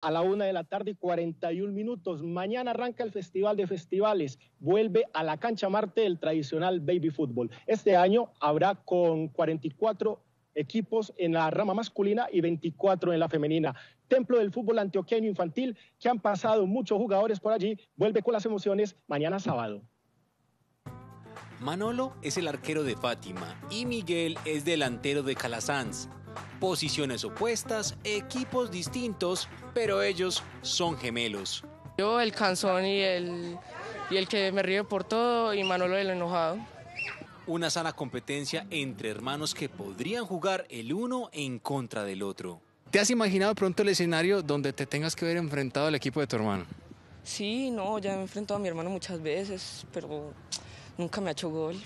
a la una de la tarde 41 minutos. Mañana arranca el Festival de Festivales. Vuelve a la cancha Marte el tradicional baby fútbol. Este año habrá con 44 equipos en la rama masculina y 24 en la femenina. Templo del fútbol antioqueño infantil, que han pasado muchos jugadores por allí, vuelve con las emociones mañana sábado. Manolo es el arquero de Fátima y Miguel es delantero de Calasanz posiciones opuestas, equipos distintos, pero ellos son gemelos. Yo, el canzón y el, y el que me ríe por todo, y Manolo el enojado. Una sana competencia entre hermanos que podrían jugar el uno en contra del otro. ¿Te has imaginado pronto el escenario donde te tengas que ver enfrentado al equipo de tu hermano? Sí, no, ya me he enfrentado a mi hermano muchas veces, pero nunca me ha hecho gol.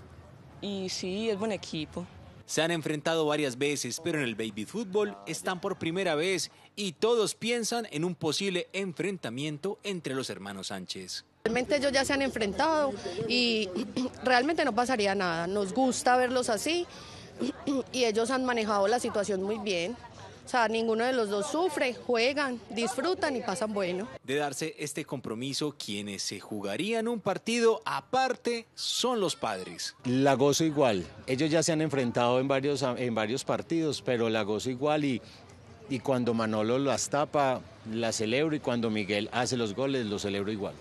Y sí, es buen equipo. Se han enfrentado varias veces, pero en el baby fútbol están por primera vez y todos piensan en un posible enfrentamiento entre los hermanos Sánchez. Realmente ellos ya se han enfrentado y realmente no pasaría nada. Nos gusta verlos así y ellos han manejado la situación muy bien. O sea, ninguno de los dos sufre, juegan, disfrutan y pasan bueno. De darse este compromiso, quienes se jugarían un partido aparte son los padres. La gozo igual. Ellos ya se han enfrentado en varios, en varios partidos, pero la gozo igual y, y cuando Manolo las tapa, la celebro y cuando Miguel hace los goles, lo celebro igual.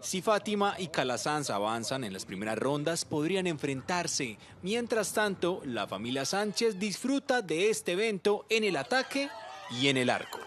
Si Fátima y Calasanz avanzan en las primeras rondas, podrían enfrentarse. Mientras tanto, la familia Sánchez disfruta de este evento en el ataque y en el arco.